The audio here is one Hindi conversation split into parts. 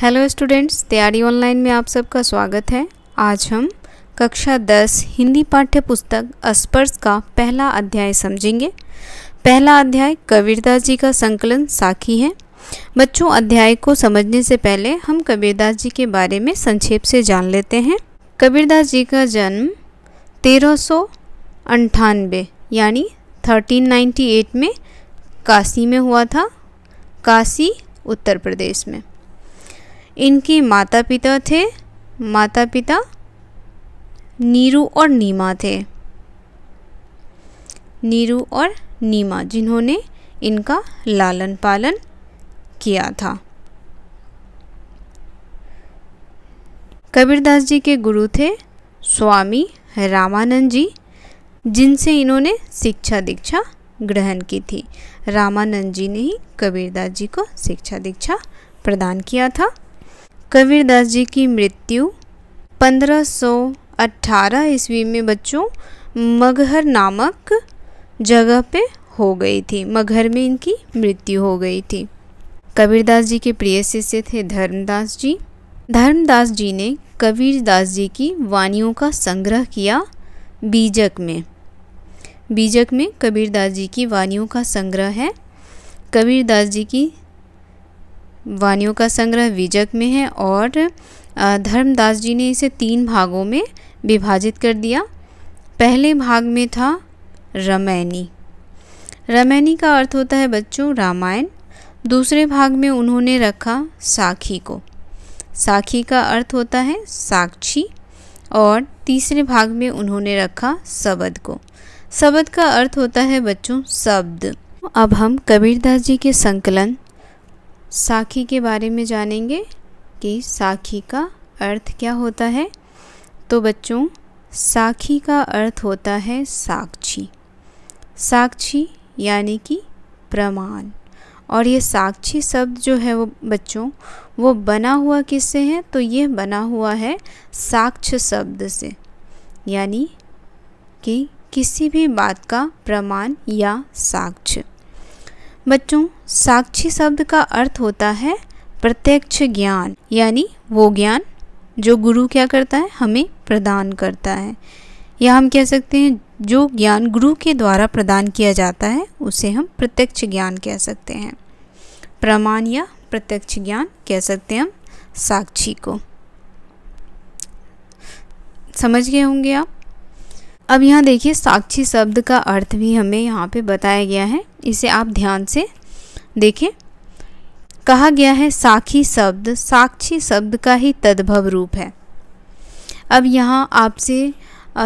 हेलो स्टूडेंट्स तैयारी ऑनलाइन में आप सबका स्वागत है आज हम कक्षा 10 हिंदी पाठ्य पुस्तक स्पर्श का पहला अध्याय समझेंगे पहला अध्याय कबीरदास जी का संकलन साखी है बच्चों अध्याय को समझने से पहले हम कबीरदास जी के बारे में संक्षेप से जान लेते हैं कबीरदास जी का जन्म तेरह यानी 1398 में काशी में हुआ था काशी उत्तर प्रदेश में इनके माता पिता थे माता पिता नीरू और नीमा थे नीरू और नीमा जिन्होंने इनका लालन पालन किया था कबीरदास जी के गुरु थे स्वामी रामानंद जी जिनसे इन्होंने शिक्षा दीक्षा ग्रहण की थी रामानंद जी ने ही कबीरदास जी को शिक्षा दीक्षा प्रदान किया था कबीरदास जी की मृत्यु 1518 ईस्वी में बच्चों मगहर नामक जगह पे हो गई थी मगहर में इनकी मृत्यु हो गई थी कबीरदास जी के प्रिय शिष्य थे धर्मदास जी धर्मदास जी ने कबीरदास जी की वाणियों का संग्रह किया बीजक में बीजक में कबीरदास जी की वाणियों का संग्रह है कबीरदास जी की वाणियों का संग्रह विजक में है और धर्मदास जी ने इसे तीन भागों में विभाजित कर दिया पहले भाग में था रमैनी रमैनी का अर्थ होता है बच्चों रामायण दूसरे भाग में उन्होंने रखा साखी को साखी का अर्थ होता है साक्षी और तीसरे भाग में उन्होंने रखा शबद को शबद का अर्थ होता है बच्चों शब्द अब हम कबीरदास जी के संकलन साखी के बारे में जानेंगे कि साखी का अर्थ क्या होता है तो बच्चों साखी का अर्थ होता है साक्षी साक्षी यानी कि प्रमाण और ये साक्षी शब्द जो है वो बच्चों वो बना हुआ किससे है तो ये बना हुआ है साक्ष शब्द से यानी कि किसी भी बात का प्रमाण या साक्ष्य बच्चों साक्षी शब्द का अर्थ होता है प्रत्यक्ष ज्ञान यानी वो ज्ञान जो गुरु क्या करता है हमें प्रदान करता है या हम कह सकते हैं जो ज्ञान गुरु के द्वारा प्रदान किया जाता है उसे हम प्रत्यक्ष ज्ञान कह सकते हैं प्रमाण या प्रत्यक्ष ज्ञान कह सकते हैं हम साक्षी को समझ गए होंगे आप अब यहाँ देखिए साक्षी शब्द का अर्थ भी हमें यहाँ पे बताया गया है इसे आप ध्यान से देखें कहा गया है साखी शब्द साक्षी शब्द का ही तद्भव रूप है अब यहाँ आपसे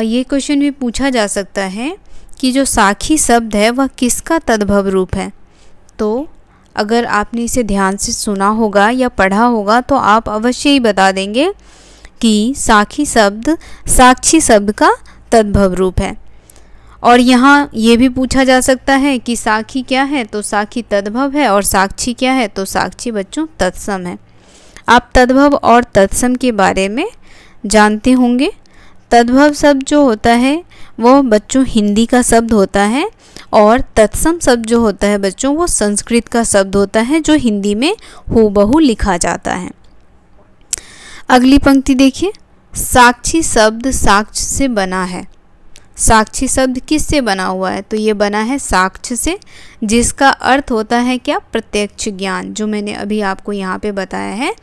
ये क्वेश्चन भी पूछा जा सकता है कि जो साखी शब्द है वह किसका तद्भव रूप है तो अगर आपने इसे ध्यान से सुना होगा या पढ़ा होगा तो आप अवश्य ही बता देंगे कि साखी शब्द साक्षी शब्द का तद्भव रूप है और यहाँ ये भी पूछा जा सकता है कि साखी क्या है तो साखी तद्भव है और साक्षी क्या है तो साक्षी बच्चों तत्सम है आप तद्भव और तत्सम के बारे में जानते होंगे तद्भव शब्द जो होता है वो बच्चों हिंदी का शब्द होता है और तत्सम शब्द जो होता है बच्चों वो संस्कृत का शब्द होता है जो हिंदी में हूबहू लिखा जाता है अगली पंक्ति देखिए साक्षी शब्द साक्ष से बना है साक्षी शब्द किस से बना हुआ है तो ये बना है साक्ष से जिसका अर्थ होता है क्या प्रत्यक्ष ज्ञान जो मैंने अभी आपको यहाँ पे बताया है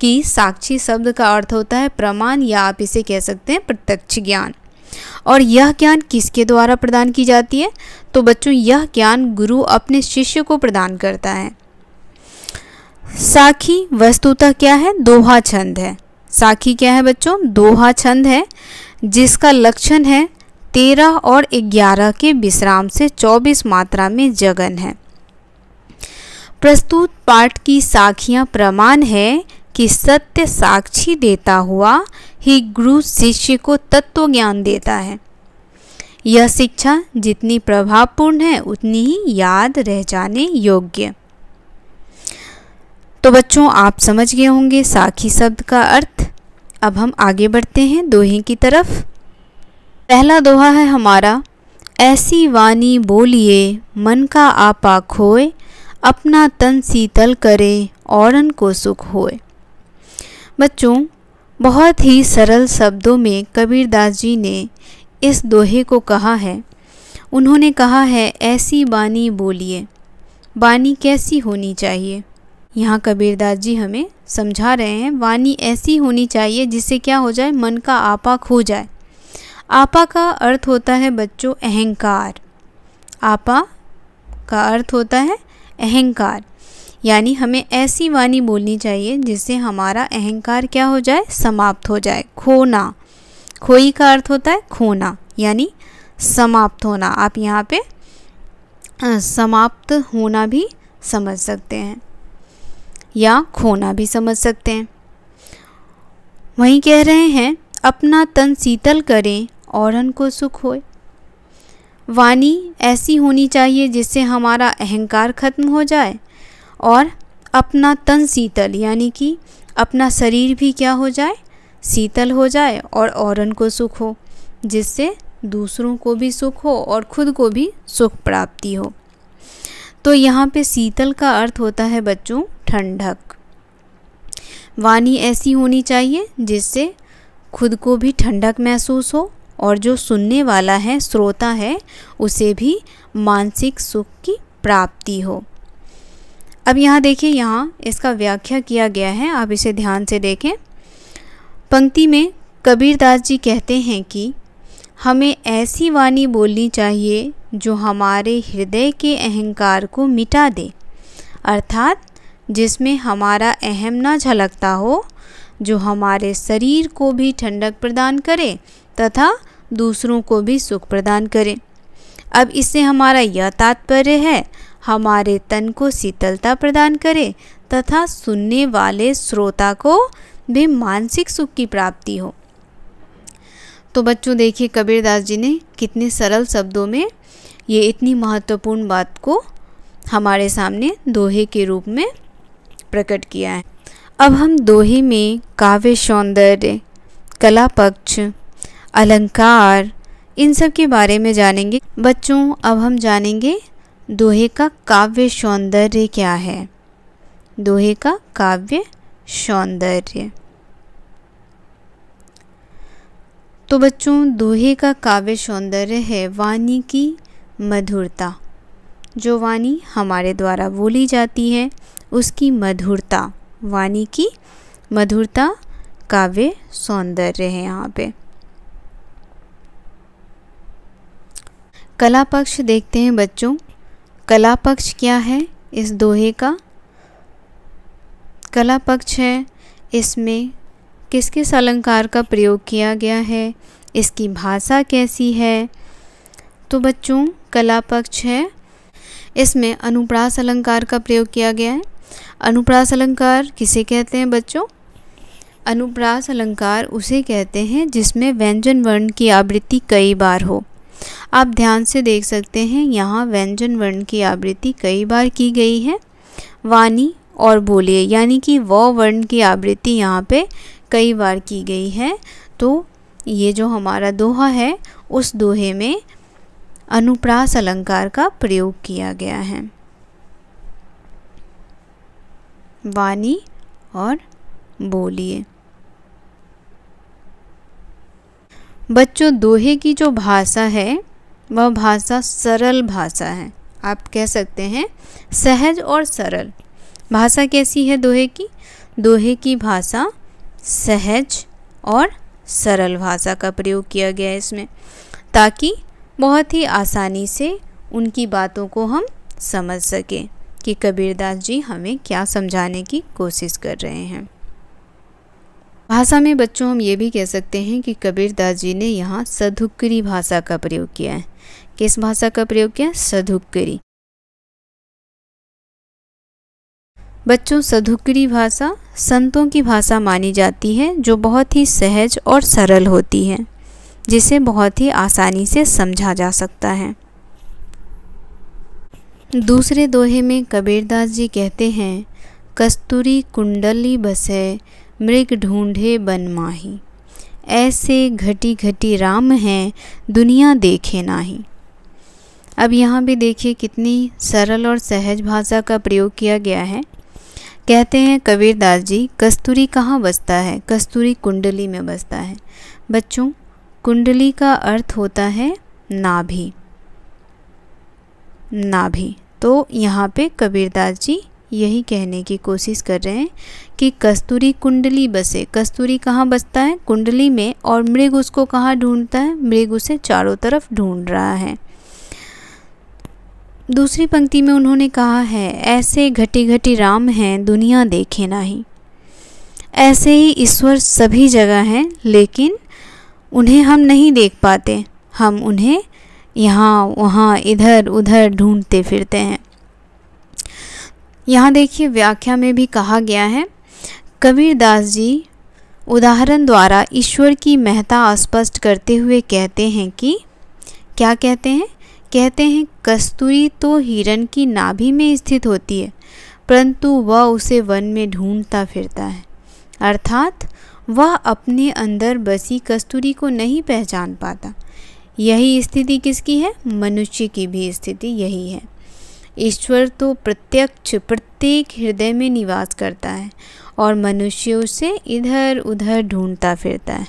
कि साक्षी शब्द का अर्थ होता है प्रमाण या आप इसे कह सकते हैं प्रत्यक्ष ज्ञान और यह ज्ञान किसके द्वारा प्रदान की जाती है तो बच्चों यह ज्ञान गुरु अपने शिष्य को प्रदान करता है साखी वस्तुता क्या है दोहा छंद है साखी क्या है बच्चों दोहा छंद है जिसका लक्षण है तेरह और ग्यारह के विश्राम से चौबीस मात्रा में जगन है प्रस्तुत पाठ की साखियां प्रमाण है कि सत्य साक्षी देता हुआ ही गुरु शिष्य को तत्व ज्ञान देता है यह शिक्षा जितनी प्रभावपूर्ण है उतनी ही याद रह जाने योग्य तो बच्चों आप समझ गए होंगे साखी शब्द का अर्थ अब हम आगे बढ़ते हैं दोहे की तरफ पहला दोहा है हमारा ऐसी वाणी बोलिए मन का आपा खोए अपना तन शीतल करे औरन को सुख होए बच्चों बहुत ही सरल शब्दों में कबीरदास जी ने इस दोहे को कहा है उन्होंने कहा है ऐसी बानी बोलिए बानी कैसी होनी चाहिए यहाँ कबीरदास जी हमें समझा रहे हैं वाणी ऐसी होनी चाहिए जिससे क्या हो जाए मन का आपा खो जाए आपा का अर्थ होता है बच्चों अहंकार आपा का अर्थ होता है अहंकार यानी हमें ऐसी वाणी बोलनी चाहिए जिससे हमारा अहंकार क्या हो जाए समाप्त हो जाए खोना खोई का अर्थ होता है खोना यानी समाप्त होना आप यहाँ पे समाप्त होना भी समझ सकते हैं या खोना भी समझ सकते हैं वहीं कह रहे हैं अपना तन शीतल करें और को सुख होए वाणी ऐसी होनी चाहिए जिससे हमारा अहंकार खत्म हो जाए और अपना तन शीतल यानी कि अपना शरीर भी क्या हो जाए शीतल हो जाए और औरन को सुख हो जिससे दूसरों को भी सुख हो और खुद को भी सुख प्राप्ति हो तो यहाँ पे शीतल का अर्थ होता है बच्चों ठंडक वाणी ऐसी होनी चाहिए जिससे खुद को भी ठंडक महसूस हो और जो सुनने वाला है श्रोता है उसे भी मानसिक सुख की प्राप्ति हो अब यहाँ देखिए यहाँ इसका व्याख्या किया गया है आप इसे ध्यान से देखें पंक्ति में कबीरदास जी कहते हैं कि हमें ऐसी वाणी बोलनी चाहिए जो हमारे हृदय के अहंकार को मिटा दे अर्थात जिसमें हमारा अहम ना झलकता हो जो हमारे शरीर को भी ठंडक प्रदान करे तथा दूसरों को भी सुख प्रदान करे अब इससे हमारा यह तात्पर्य है हमारे तन को शीतलता प्रदान करे तथा सुनने वाले श्रोता को भी मानसिक सुख की प्राप्ति हो तो बच्चों देखिए कबीरदास जी ने कितने सरल शब्दों में ये इतनी महत्वपूर्ण बात को हमारे सामने दोहे के रूप में प्रकट किया है अब हम दोहे में काव्य सौंदर्य कला पक्ष अलंकार इन सब के बारे में जानेंगे बच्चों अब हम जानेंगे दोहे का काव्य सौंदर्य क्या है दोहे का काव्य सौंदर्य तो बच्चों दोहे का काव्य सौंदर्य है वाणी की मधुरता जो वाणी हमारे द्वारा बोली जाती है उसकी मधुरता वाणी की मधुरता काव्य सौंदर्य है यहाँ पे कला पक्ष देखते हैं बच्चों कला पक्ष क्या है इस दोहे का कला पक्ष है इसमें किस किस अलंकार का प्रयोग किया गया है इसकी भाषा कैसी है तो बच्चों कला पक्ष है इसमें अनुप्रास अलंकार का प्रयोग किया गया है अनुप्रास अलंकार किसे कहते हैं बच्चों अनुप्रास अलंकार उसे कहते हैं जिसमें व्यंजन वर्ण की आवृत्ति कई बार हो आप ध्यान से देख सकते हैं यहाँ व्यंजन वर्ण की आवृत्ति कई बार की गई है वाणी और बोलिए यानी कि व वर्ण की आवृत्ति यहाँ पे कई बार की गई है तो ये जो हमारा दोहा है उस दोहे में अनुप्रास अलंकार का प्रयोग किया गया है वाणी और बोलिए बच्चों दोहे की जो भाषा है वह भाषा सरल भाषा है आप कह सकते हैं सहज और सरल भाषा कैसी है दोहे की दोहे की भाषा सहज और सरल भाषा का प्रयोग किया गया है इसमें ताकि बहुत ही आसानी से उनकी बातों को हम समझ सकें कि कबीरदास जी हमें क्या समझाने की कोशिश कर रहे हैं भाषा में बच्चों हम ये भी कह सकते हैं कि कबीरदास जी ने यहाँ सधुक्करी भाषा का प्रयोग किया है किस भाषा का प्रयोग किया सधुक्करी बच्चों सधुकरी भाषा संतों की भाषा मानी जाती है जो बहुत ही सहज और सरल होती है जिसे बहुत ही आसानी से समझा जा सकता है दूसरे दोहे में कबीरदास जी कहते हैं कस्तूरी कुंडली बसे मृग ढूंढे बन माही ऐसे घटी घटी राम हैं दुनिया देखे नाही अब यहाँ भी देखिए कितनी सरल और सहज भाषा का प्रयोग किया गया है कहते हैं कबीरदास जी कस्तूरी कहाँ बसता है कस्तूरी कुंडली में बसता है बच्चों कुंडली का अर्थ होता है नाभि नाभि तो यहाँ पे कबीरदास जी यही कहने की कोशिश कर रहे हैं कि कस्तूरी कुंडली बसे कस्तूरी कहाँ बसता है कुंडली में और मृग उसको कहाँ ढूंढता है मृग उसे चारों तरफ ढूंढ रहा है दूसरी पंक्ति में उन्होंने कहा है ऐसे घटी घटी राम हैं दुनिया देखे ना ही ऐसे ही ईश्वर सभी जगह हैं लेकिन उन्हें हम नहीं देख पाते हम उन्हें यहाँ वहाँ इधर उधर ढूंढते फिरते हैं यहाँ देखिए व्याख्या में भी कहा गया है कबीरदास जी उदाहरण द्वारा ईश्वर की महता स्पष्ट करते हुए कहते हैं कि क्या कहते हैं कहते हैं कस्तूरी तो हिरण की नाभि में स्थित होती है परंतु वह उसे वन में ढूंढता फिरता है अर्थात वह अपने अंदर बसी कस्तूरी को नहीं पहचान पाता यही स्थिति किसकी है मनुष्य की भी स्थिति यही है ईश्वर तो प्रत्यक्ष प्रत्येक हृदय में निवास करता है और मनुष्य उसे इधर उधर ढूंढता फिरता है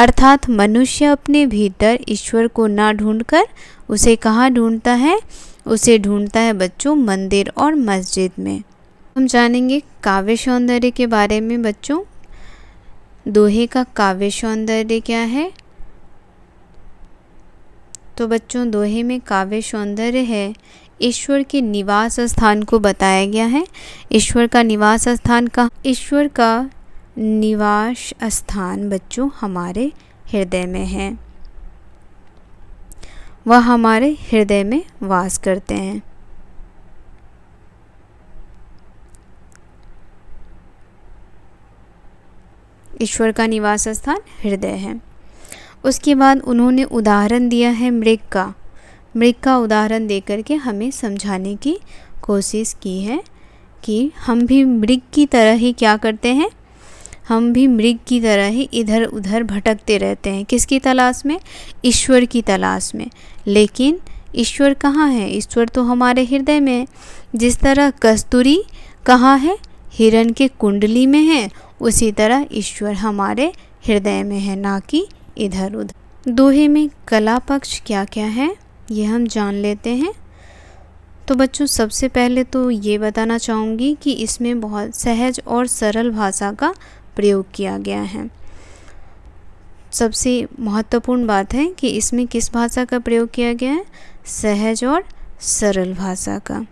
अर्थात मनुष्य अपने भीतर ईश्वर को ना ढूंढकर उसे कहाँ ढूंढता है उसे ढूंढता है बच्चों मंदिर और मस्जिद में हम जानेंगे काव्य सौंदर्य के बारे में बच्चों दोहे का काव्य सौंदर्य क्या है तो बच्चों दोहे में काव्य सौंदर्य है ईश्वर के निवास स्थान को बताया गया है ईश्वर का निवास स्थान का ईश्वर का निवास स्थान बच्चों हमारे हृदय में है वह हमारे हृदय में वास करते हैं ईश्वर का निवास स्थान हृदय है उसके बाद उन्होंने उदाहरण दिया है मृग का मृग का उदाहरण दे करके हमें समझाने की कोशिश की है कि हम भी मृग की तरह ही क्या करते हैं हम भी मृग की तरह ही इधर उधर भटकते रहते हैं किसकी तलाश में ईश्वर की तलाश में लेकिन ईश्वर कहाँ है ईश्वर तो हमारे हृदय में है जिस तरह कस्तूरी कहाँ है हिरण के कुंडली में है उसी तरह ईश्वर हमारे हृदय में है ना कि इधर उधर दोहे में कला पक्ष क्या क्या है ये हम जान लेते हैं तो बच्चों सबसे पहले तो ये बताना चाहूँगी कि इसमें बहुत सहज और सरल भाषा का प्रयोग किया गया है सबसे महत्वपूर्ण बात है कि इसमें किस भाषा का प्रयोग किया गया है सहज और सरल भाषा का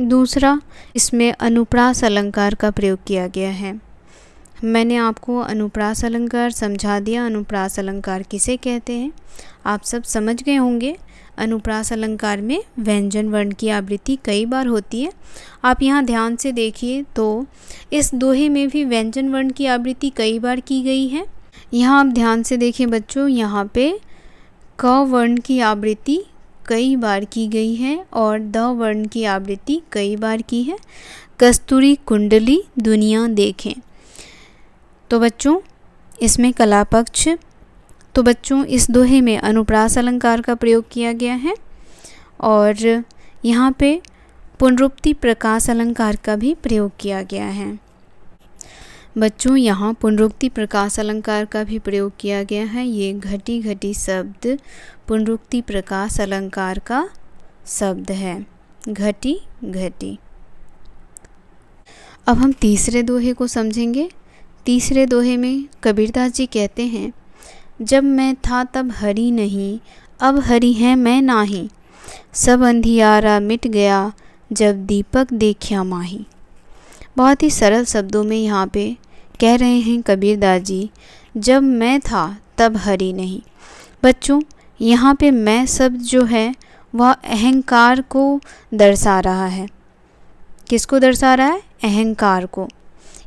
दूसरा इसमें अनुप्रास अलंकार का प्रयोग किया गया है मैंने आपको अनुप्रास अलंकार समझा दिया अनुप्रास अलंकार किसे कहते हैं आप सब समझ गए होंगे अनुप्रास अलंकार में व्यंजन वर्ण की आवृत्ति कई बार होती है आप यहाँ ध्यान से देखिए तो इस दोहे में भी व्यंजन वर्ण की आवृत्ति कई बार की गई है यहाँ आप ध्यान से देखें बच्चों यहाँ पे क वर्ण की आवृत्ति कई बार की गई है और द वर्ण की आवृत्ति कई बार की है कस्तूरी कुंडली दुनिया देखें तो बच्चों इसमें कला पक्ष तो बच्चों इस दोहे में अनुप्रास अलंकार का प्रयोग किया गया है और यहाँ पे पुनरुक्ति प्रकाश अलंकार का भी प्रयोग किया गया है बच्चों यहाँ पुनरुक्ति प्रकाश अलंकार का भी प्रयोग किया गया है ये घटी घटी शब्द पुनरुक्ति प्रकाश अलंकार का शब्द है घटी घटी अब हम तीसरे दोहे को समझेंगे तीसरे दोहे में कबीरदास जी कहते हैं जब मैं था तब हरी नहीं अब हरी है मैं नाही सब अंधियारा मिट गया जब दीपक देखिया माही बहुत ही सरल शब्दों में यहाँ पे कह रहे हैं दास जी जब मैं था तब हरी नहीं बच्चों यहाँ पे मैं शब्द जो है वह अहंकार को दर्शा रहा है किसको दर्शा रहा है अहंकार को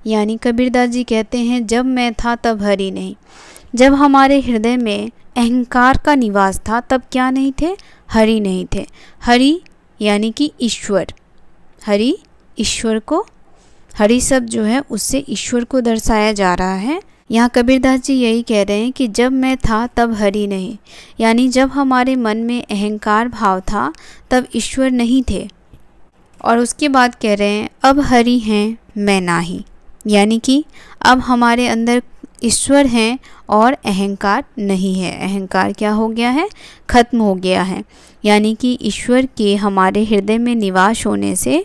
यानी कबीरदास जी कहते हैं जब मैं था तब हरी नहीं जब हमारे हृदय में अहंकार का निवास था तब क्या नहीं थे हरी नहीं थे हरी यानी कि ईश्वर हरी ईश्वर को हरी सब जो है उससे ईश्वर को दर्शाया जा रहा है यहाँ कबीरदास जी यही कह रहे हैं कि जब मैं था तब हरी नहीं यानी जब हमारे मन में अहंकार भाव था तब ईश्वर नहीं थे और उसके बाद कह रहे हैं अब हरी हैं मैं ना ही यानी कि अब हमारे अंदर ईश्वर हैं और अहंकार नहीं है अहंकार क्या हो गया है ख़त्म हो गया है यानी कि ईश्वर के हमारे हृदय में निवास होने से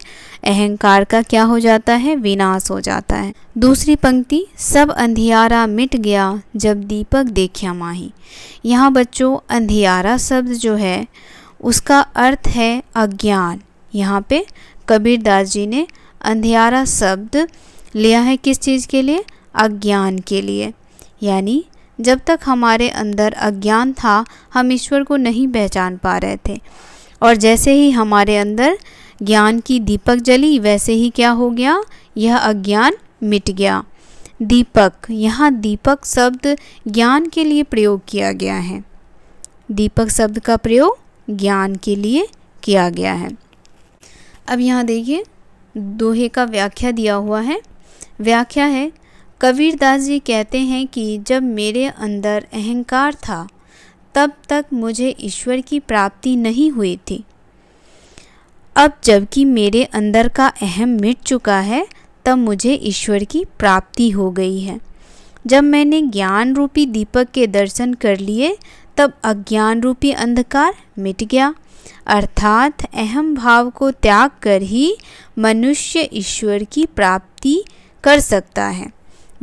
अहंकार का क्या हो जाता है विनाश हो जाता है दूसरी पंक्ति सब अंधियारा मिट गया जब दीपक देखिया माही यहाँ बच्चों अंधियारा शब्द जो है उसका अर्थ है अज्ञान यहाँ पे कबीरदास जी ने अंधियारा शब्द लिया है किस चीज़ के लिए अज्ञान के लिए यानी जब तक हमारे अंदर अज्ञान था हम ईश्वर को नहीं पहचान पा रहे थे और जैसे ही हमारे अंदर ज्ञान की दीपक जली वैसे ही क्या हो गया यह अज्ञान मिट गया दीपक यहाँ दीपक शब्द ज्ञान के लिए प्रयोग किया गया है दीपक शब्द का प्रयोग ज्ञान के लिए किया गया है अब यहाँ देखिए दोहे का व्याख्या दिया हुआ है व्याख्या है कबीरदास जी कहते हैं कि जब मेरे अंदर अहंकार था तब तक मुझे ईश्वर की प्राप्ति नहीं हुई थी अब जबकि मेरे अंदर का अहम मिट चुका है तब मुझे ईश्वर की प्राप्ति हो गई है जब मैंने ज्ञान रूपी दीपक के दर्शन कर लिए तब अज्ञान रूपी अंधकार मिट गया अर्थात अहम भाव को त्याग कर ही मनुष्य ईश्वर की प्राप्ति कर सकता है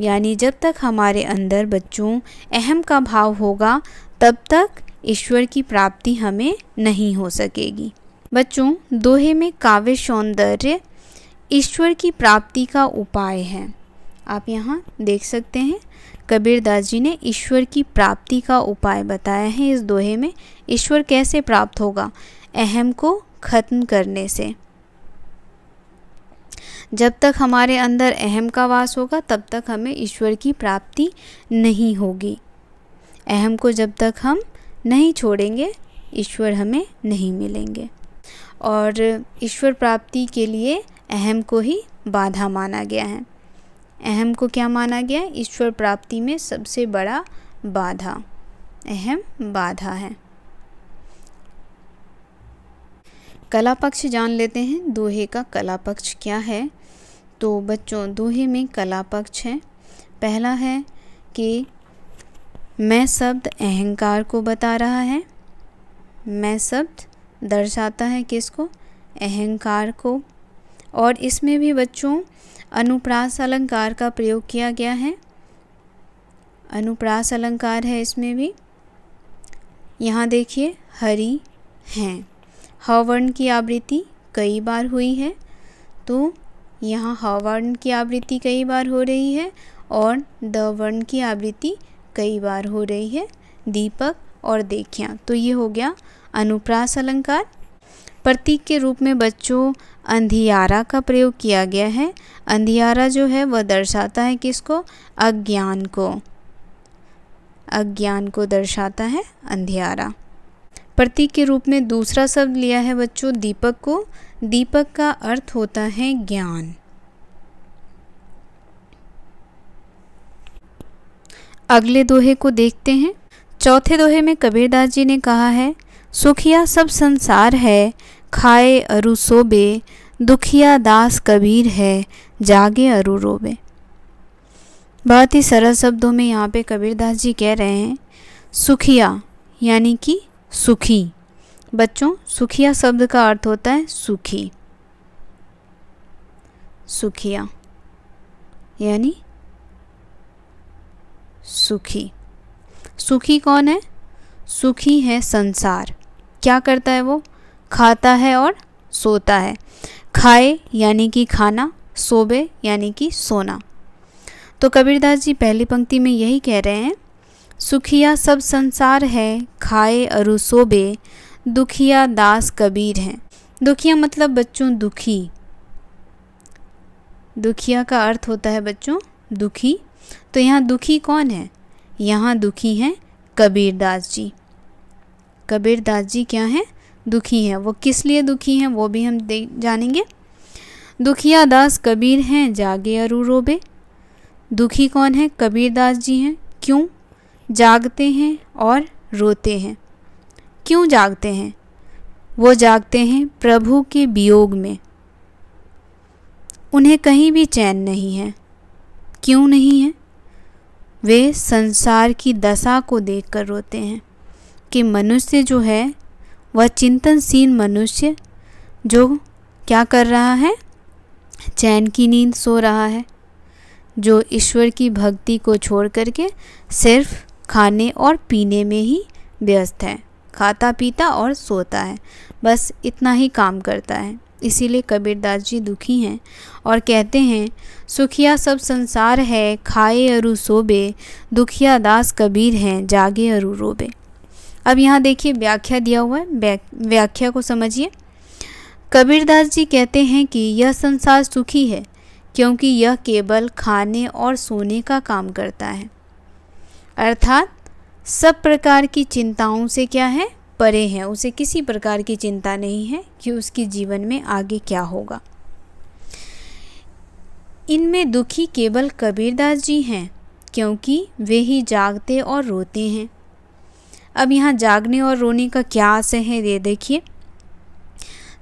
यानी जब तक हमारे अंदर बच्चों अहम का भाव होगा तब तक ईश्वर की प्राप्ति हमें नहीं हो सकेगी बच्चों दोहे में काव्य सौंदर्य ईश्वर की प्राप्ति का उपाय है आप यहाँ देख सकते हैं कबीरदास जी ने ईश्वर की प्राप्ति का उपाय बताया है इस दोहे में ईश्वर कैसे प्राप्त होगा अहम को ख़त्म करने से जब तक हमारे अंदर अहम का वास होगा तब तक हमें ईश्वर की प्राप्ति नहीं होगी अहम को जब तक हम नहीं छोड़ेंगे ईश्वर हमें नहीं मिलेंगे और ईश्वर प्राप्ति के लिए अहम को ही बाधा माना गया है अहम को क्या माना गया है ईश्वर प्राप्ति में सबसे बड़ा बाधा अहम बाधा है कला पक्ष जान लेते हैं दोहे का कला पक्ष क्या है तो बच्चों दोहे में कला पक्ष है पहला है कि मैं शब्द अहंकार को बता रहा है मैं शब्द दर्शाता है किसको अहंकार को और इसमें भी बच्चों अनुप्रास अलंकार का प्रयोग किया गया है अनुप्रास अलंकार है इसमें भी यहाँ देखिए हरी हैं हवर्ण की आवृत्ति कई बार हुई है तो यहाँ ह वर्ण की आवृत्ति कई बार हो रही है और द वर्ण की आवृत्ति कई बार हो रही है दीपक और देखिया तो ये हो गया अनुप्रास अलंकार प्रतीक के रूप में बच्चों अंधियारा का प्रयोग किया गया है अंधियारा जो है वह दर्शाता है किसको अज्ञान को अज्ञान को दर्शाता है अंधियारा प्रतीक के रूप में दूसरा शब्द लिया है बच्चों दीपक को दीपक का अर्थ होता है ज्ञान अगले दोहे को देखते हैं चौथे दोहे में कबीरदास जी ने कहा है सुखिया सब संसार है खाए अरु सोबे दुखिया दास कबीर है जागे अरु रोबे बहुत ही सरल शब्दों में यहाँ पे कबीरदास जी कह रहे हैं सुखिया यानी कि सुखी बच्चों सुखिया शब्द का अर्थ होता है सुखी सुखिया यानी सुखी सुखी कौन है सुखी है संसार क्या करता है वो खाता है और सोता है खाए यानी कि खाना सोबे यानी कि सोना तो कबीरदास जी पहली पंक्ति में यही कह रहे हैं सुखिया सब संसार है खाए अरु सोबे दुखिया दास कबीर हैं दुखिया मतलब बच्चों दुखी दुखिया का अर्थ होता है बच्चों दुखी तो यहाँ दुखी कौन है यहाँ दुखी हैं कबीर दास जी कबीर दास जी क्या हैं दुखी हैं वो किस लिए दुखी हैं वो भी हम देख जानेंगे दुखिया दास कबीर हैं जागे अरू रोबे दुखी कौन है कबीर दास जी हैं क्यों जागते हैं और रोते हैं क्यों जागते हैं वो जागते हैं प्रभु के वियोग में उन्हें कहीं भी चैन नहीं है क्यों नहीं है वे संसार की दशा को देखकर रोते हैं कि मनुष्य जो है वह चिंतनशील मनुष्य जो क्या कर रहा है चैन की नींद सो रहा है जो ईश्वर की भक्ति को छोड़ करके सिर्फ खाने और पीने में ही व्यस्त है खाता पीता और सोता है बस इतना ही काम करता है इसीलिए कबीरदास जी दुखी हैं और कहते हैं सुखिया सब संसार है खाए अरु सोबे दुखिया दास कबीर हैं जागे अरु रोबे अब यहाँ देखिए व्याख्या दिया हुआ है व्याख्या को समझिए कबीरदास जी कहते हैं कि यह संसार सुखी है क्योंकि यह केवल खाने और सोने का काम करता है अर्थात सब प्रकार की चिंताओं से क्या है परे है उसे किसी प्रकार की चिंता नहीं है कि उसके जीवन में आगे क्या होगा इनमें दुखी केवल कबीरदास जी हैं क्योंकि वे ही जागते और रोते हैं अब यहाँ जागने और रोने का क्या आशय है ये देखिए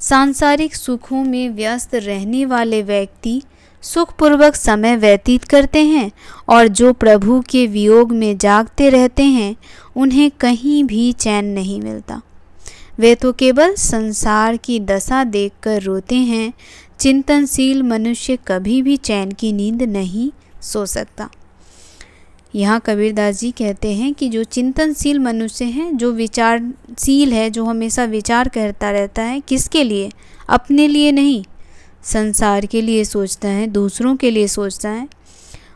सांसारिक सुखों में व्यस्त रहने वाले व्यक्ति सुखपूर्वक समय व्यतीत करते हैं और जो प्रभु के वियोग में जागते रहते हैं उन्हें कहीं भी चैन नहीं मिलता वे तो केवल संसार की दशा देखकर रोते हैं चिंतनशील मनुष्य कभी भी चैन की नींद नहीं सो सकता यहाँ कबीरदास जी कहते हैं कि जो चिंतनशील मनुष्य हैं जो विचारशील है जो हमेशा विचार करता रहता है किसके लिए अपने लिए नहीं संसार के लिए सोचता है दूसरों के लिए सोचता है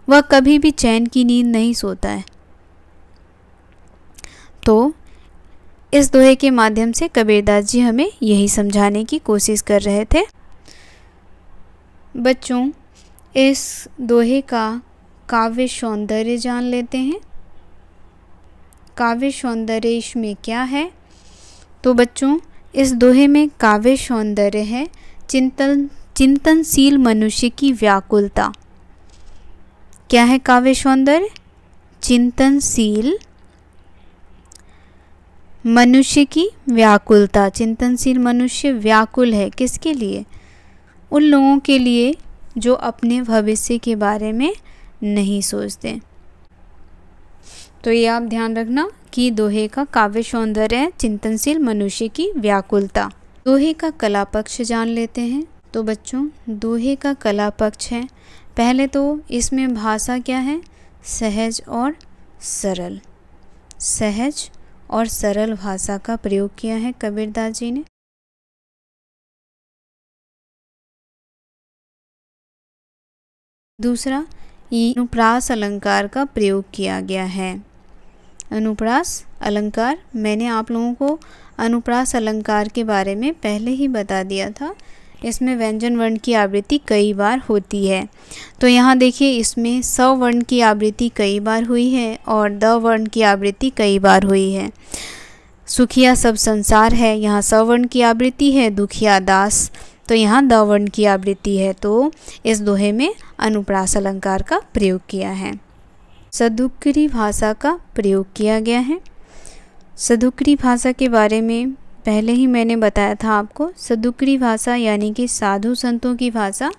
वह कभी भी चैन की नींद नहीं सोता है तो इस दोहे के माध्यम से कबीरदास जी हमें यही समझाने की कोशिश कर रहे थे बच्चों इस दोहे का काव्य सौंदर्य जान लेते हैं काव्य सौंदर्य इसमें क्या है तो बच्चों इस दोहे में काव्य सौंदर्य है चिंतन चिंतनशील मनुष्य की व्याकुलता क्या है काव्य सौंदर्य चिंतनशील मनुष्य की व्याकुलता चिंतनशील मनुष्य व्याकुल है किसके लिए उन लोगों के लिए जो अपने भविष्य के बारे में नहीं सोचते तो ये आप ध्यान रखना कि दोहे का काव्य सौंदर्य है चिंतनशील मनुष्य की व्याकुलता दोहे का कला पक्ष जान लेते हैं तो बच्चों दोहे का कला पक्ष है पहले तो इसमें भाषा क्या है सहज और सरल सहज और सरल भाषा का प्रयोग किया है कबीरदास जी ने दूसरा अनुप्रास अलंकार का प्रयोग किया गया है अनुप्रास अलंकार मैंने आप लोगों को अनुप्रास अलंकार के बारे में पहले ही बता दिया था इसमें व्यंजन वर्ण की आवृत्ति कई बार होती है तो यहाँ देखिए इसमें स वर्ण की आवृत्ति कई बार हुई है और द वर्ण की आवृत्ति कई बार हुई है सुखिया सब संसार है यहाँ सवर्ण की आवृत्ति है दुखिया दास तो यहाँ द वर्ण की आवृत्ति है तो इस दोहे में अनुप्रास अलंकार का प्रयोग किया है सदुक्री भाषा का प्रयोग किया गया है सदुक्री भाषा के बारे में पहले ही मैंने बताया था आपको सदुकरी भाषा यानी कि साधु संतों की भाषा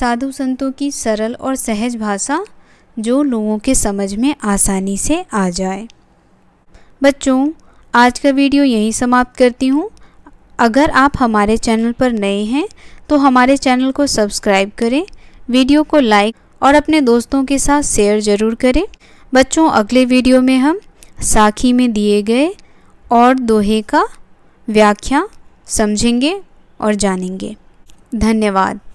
साधु संतों की सरल और सहज भाषा जो लोगों के समझ में आसानी से आ जाए बच्चों आज का वीडियो यहीं समाप्त करती हूँ अगर आप हमारे चैनल पर नए हैं तो हमारे चैनल को सब्सक्राइब करें वीडियो को लाइक और अपने दोस्तों के साथ शेयर ज़रूर करें बच्चों अगले वीडियो में हम साखी में दिए गए और दोहे का व्याख्या समझेंगे और जानेंगे धन्यवाद